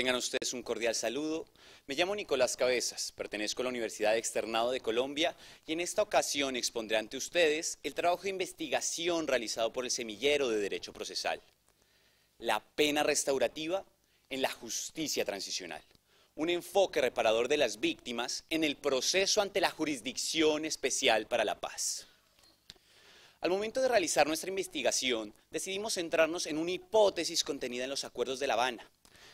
Tengan ustedes un cordial saludo. Me llamo Nicolás Cabezas, pertenezco a la Universidad Externado de Colombia y en esta ocasión expondré ante ustedes el trabajo de investigación realizado por el Semillero de Derecho Procesal. La pena restaurativa en la justicia transicional. Un enfoque reparador de las víctimas en el proceso ante la Jurisdicción Especial para la Paz. Al momento de realizar nuestra investigación, decidimos centrarnos en una hipótesis contenida en los acuerdos de La Habana,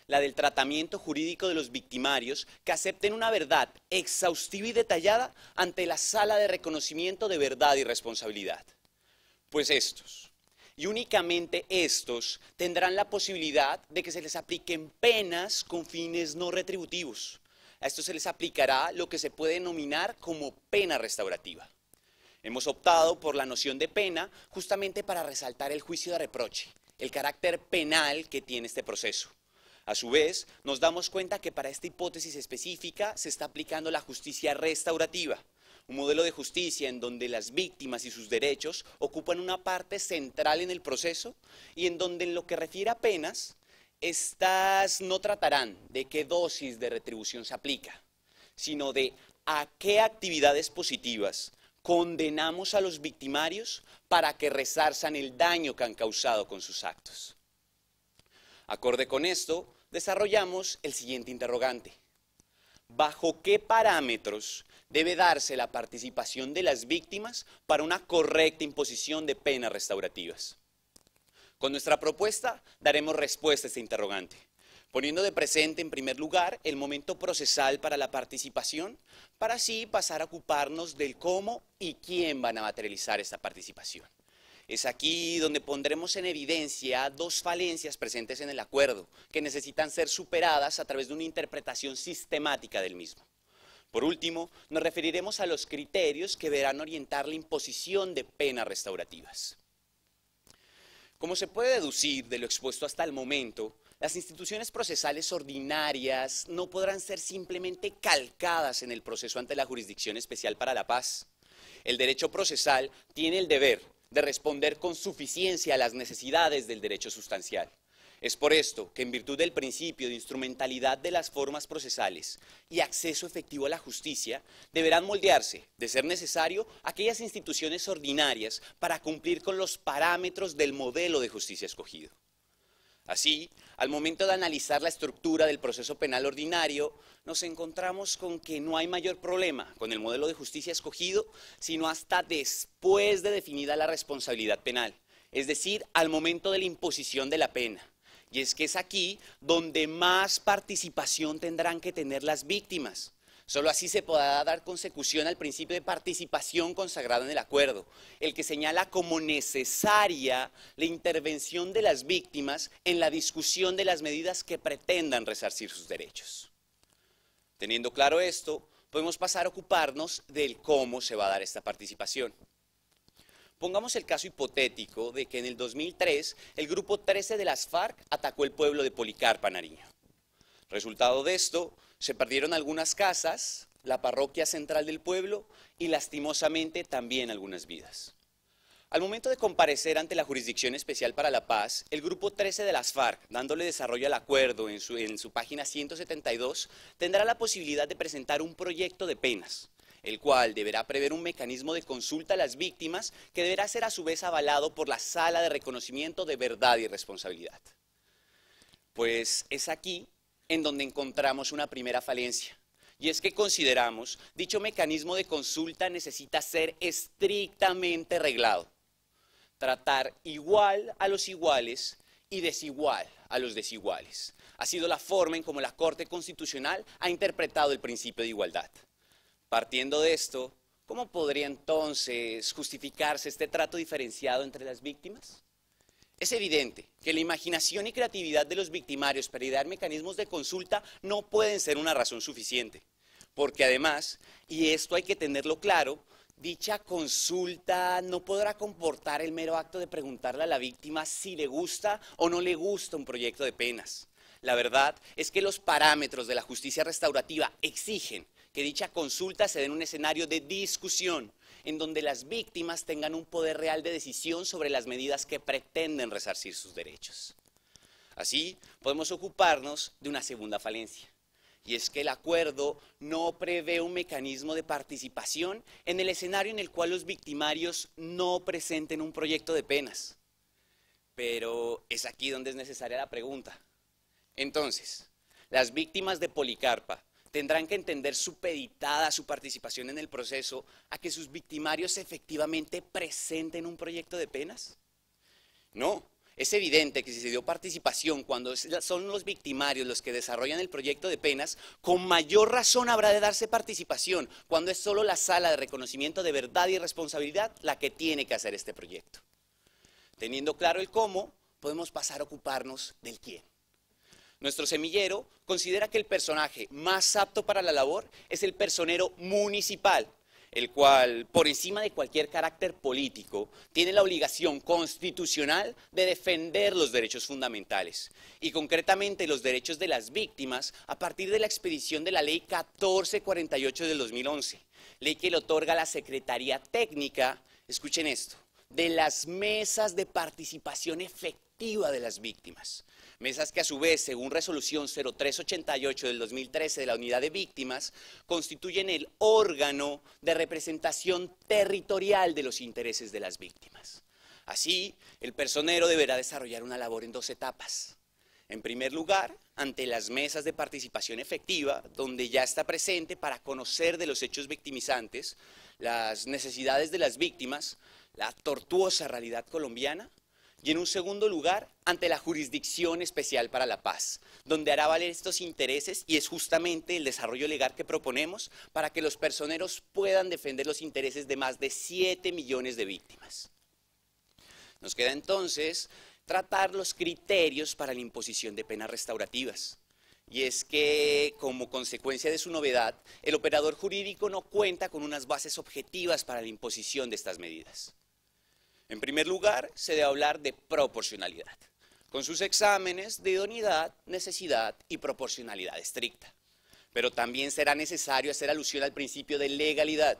la del tratamiento jurídico de los victimarios que acepten una verdad exhaustiva y detallada ante la sala de reconocimiento de verdad y responsabilidad. Pues estos, y únicamente estos, tendrán la posibilidad de que se les apliquen penas con fines no retributivos. A estos se les aplicará lo que se puede denominar como pena restaurativa. Hemos optado por la noción de pena justamente para resaltar el juicio de reproche, el carácter penal que tiene este proceso. A su vez, nos damos cuenta que para esta hipótesis específica se está aplicando la justicia restaurativa, un modelo de justicia en donde las víctimas y sus derechos ocupan una parte central en el proceso y en donde en lo que refiere a penas, estas no tratarán de qué dosis de retribución se aplica, sino de a qué actividades positivas condenamos a los victimarios para que resarzan el daño que han causado con sus actos. Acorde con esto, desarrollamos el siguiente interrogante. ¿Bajo qué parámetros debe darse la participación de las víctimas para una correcta imposición de penas restaurativas? Con nuestra propuesta daremos respuesta a este interrogante, poniendo de presente en primer lugar el momento procesal para la participación, para así pasar a ocuparnos del cómo y quién van a materializar esta participación. Es aquí donde pondremos en evidencia dos falencias presentes en el acuerdo, que necesitan ser superadas a través de una interpretación sistemática del mismo. Por último, nos referiremos a los criterios que deberán orientar la imposición de penas restaurativas. Como se puede deducir de lo expuesto hasta el momento, las instituciones procesales ordinarias no podrán ser simplemente calcadas en el proceso ante la Jurisdicción Especial para la Paz. El derecho procesal tiene el deber de responder con suficiencia a las necesidades del derecho sustancial. Es por esto que en virtud del principio de instrumentalidad de las formas procesales y acceso efectivo a la justicia, deberán moldearse, de ser necesario, aquellas instituciones ordinarias para cumplir con los parámetros del modelo de justicia escogido. Así, al momento de analizar la estructura del proceso penal ordinario, nos encontramos con que no hay mayor problema con el modelo de justicia escogido, sino hasta después de definida la responsabilidad penal, es decir, al momento de la imposición de la pena. Y es que es aquí donde más participación tendrán que tener las víctimas, Solo así se podrá dar consecución al principio de participación consagrado en el acuerdo, el que señala como necesaria la intervención de las víctimas en la discusión de las medidas que pretendan resarcir sus derechos. Teniendo claro esto, podemos pasar a ocuparnos del cómo se va a dar esta participación. Pongamos el caso hipotético de que en el 2003 el grupo 13 de las FARC atacó el pueblo de Policarpa, Nariño. Resultado de esto, se perdieron algunas casas, la parroquia central del pueblo y lastimosamente también algunas vidas. Al momento de comparecer ante la Jurisdicción Especial para la Paz, el Grupo 13 de las FARC, dándole desarrollo al acuerdo en su, en su página 172, tendrá la posibilidad de presentar un proyecto de penas, el cual deberá prever un mecanismo de consulta a las víctimas que deberá ser a su vez avalado por la Sala de Reconocimiento de Verdad y Responsabilidad. Pues es aquí en donde encontramos una primera falencia. Y es que consideramos dicho mecanismo de consulta necesita ser estrictamente reglado. Tratar igual a los iguales y desigual a los desiguales. Ha sido la forma en como la Corte Constitucional ha interpretado el principio de igualdad. Partiendo de esto, ¿cómo podría entonces justificarse este trato diferenciado entre las víctimas? Es evidente que la imaginación y creatividad de los victimarios para idear mecanismos de consulta no pueden ser una razón suficiente, porque además, y esto hay que tenerlo claro, dicha consulta no podrá comportar el mero acto de preguntarle a la víctima si le gusta o no le gusta un proyecto de penas. La verdad es que los parámetros de la justicia restaurativa exigen que dicha consulta se dé en un escenario de discusión, en donde las víctimas tengan un poder real de decisión sobre las medidas que pretenden resarcir sus derechos. Así, podemos ocuparnos de una segunda falencia, y es que el acuerdo no prevé un mecanismo de participación en el escenario en el cual los victimarios no presenten un proyecto de penas. Pero es aquí donde es necesaria la pregunta. Entonces, las víctimas de Policarpa tendrán que entender supeditada su participación en el proceso a que sus victimarios efectivamente presenten un proyecto de penas? No, es evidente que si se dio participación cuando son los victimarios los que desarrollan el proyecto de penas, con mayor razón habrá de darse participación cuando es solo la sala de reconocimiento de verdad y responsabilidad la que tiene que hacer este proyecto. Teniendo claro el cómo, podemos pasar a ocuparnos del quién. Nuestro semillero considera que el personaje más apto para la labor es el personero municipal, el cual, por encima de cualquier carácter político, tiene la obligación constitucional de defender los derechos fundamentales y concretamente los derechos de las víctimas a partir de la expedición de la Ley 1448 del 2011, ley que le otorga a la Secretaría Técnica, escuchen esto, de las mesas de participación efectiva de las víctimas. Mesas que a su vez, según resolución 0388 del 2013 de la Unidad de Víctimas, constituyen el órgano de representación territorial de los intereses de las víctimas. Así, el personero deberá desarrollar una labor en dos etapas. En primer lugar, ante las mesas de participación efectiva, donde ya está presente para conocer de los hechos victimizantes, las necesidades de las víctimas, la tortuosa realidad colombiana y en un segundo lugar ante la Jurisdicción Especial para la Paz, donde hará valer estos intereses y es justamente el desarrollo legal que proponemos para que los personeros puedan defender los intereses de más de 7 millones de víctimas. Nos queda entonces tratar los criterios para la imposición de penas restaurativas. Y es que, como consecuencia de su novedad, el operador jurídico no cuenta con unas bases objetivas para la imposición de estas medidas. En primer lugar, se debe hablar de proporcionalidad, con sus exámenes de idoneidad, necesidad y proporcionalidad estricta. Pero también será necesario hacer alusión al principio de legalidad,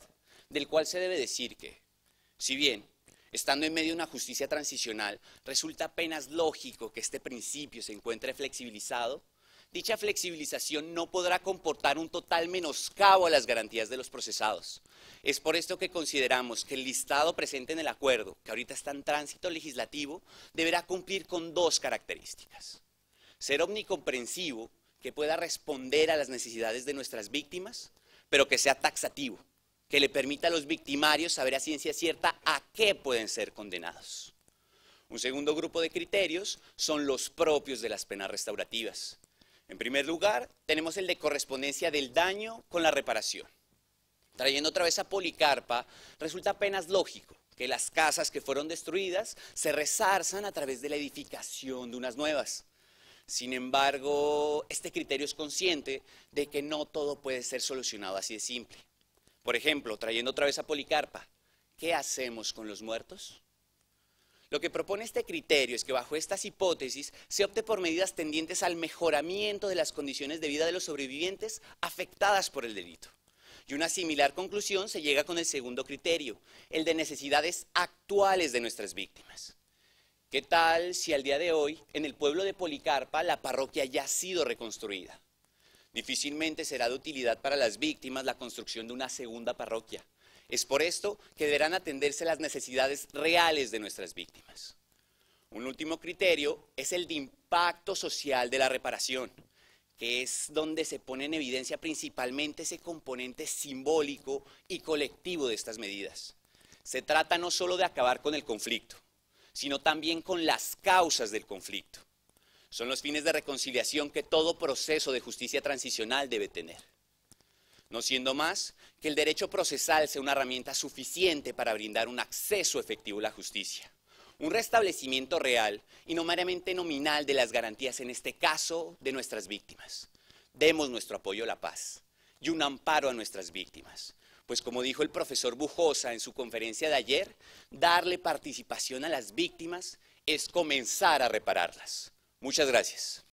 del cual se debe decir que, si bien Estando en medio de una justicia transicional, resulta apenas lógico que este principio se encuentre flexibilizado Dicha flexibilización no podrá comportar un total menoscabo a las garantías de los procesados. Es por esto que consideramos que el listado presente en el acuerdo, que ahorita está en tránsito legislativo, deberá cumplir con dos características. Ser omnicomprensivo, que pueda responder a las necesidades de nuestras víctimas, pero que sea taxativo, que le permita a los victimarios saber a ciencia cierta a qué pueden ser condenados. Un segundo grupo de criterios son los propios de las penas restaurativas, en primer lugar, tenemos el de correspondencia del daño con la reparación. Trayendo otra vez a Policarpa, resulta apenas lógico que las casas que fueron destruidas se resarzan a través de la edificación de unas nuevas. Sin embargo, este criterio es consciente de que no todo puede ser solucionado así de simple. Por ejemplo, trayendo otra vez a Policarpa, ¿qué hacemos con los muertos? Lo que propone este criterio es que bajo estas hipótesis se opte por medidas tendientes al mejoramiento de las condiciones de vida de los sobrevivientes afectadas por el delito. Y una similar conclusión se llega con el segundo criterio, el de necesidades actuales de nuestras víctimas. ¿Qué tal si al día de hoy, en el pueblo de Policarpa, la parroquia ya ha sido reconstruida? Difícilmente será de utilidad para las víctimas la construcción de una segunda parroquia. Es por esto que deberán atenderse las necesidades reales de nuestras víctimas. Un último criterio es el de impacto social de la reparación, que es donde se pone en evidencia principalmente ese componente simbólico y colectivo de estas medidas. Se trata no solo de acabar con el conflicto, sino también con las causas del conflicto. Son los fines de reconciliación que todo proceso de justicia transicional debe tener no siendo más que el derecho procesal sea una herramienta suficiente para brindar un acceso efectivo a la justicia, un restablecimiento real y no meramente nominal de las garantías, en este caso, de nuestras víctimas. Demos nuestro apoyo a la paz y un amparo a nuestras víctimas, pues como dijo el profesor Bujosa en su conferencia de ayer, darle participación a las víctimas es comenzar a repararlas. Muchas gracias.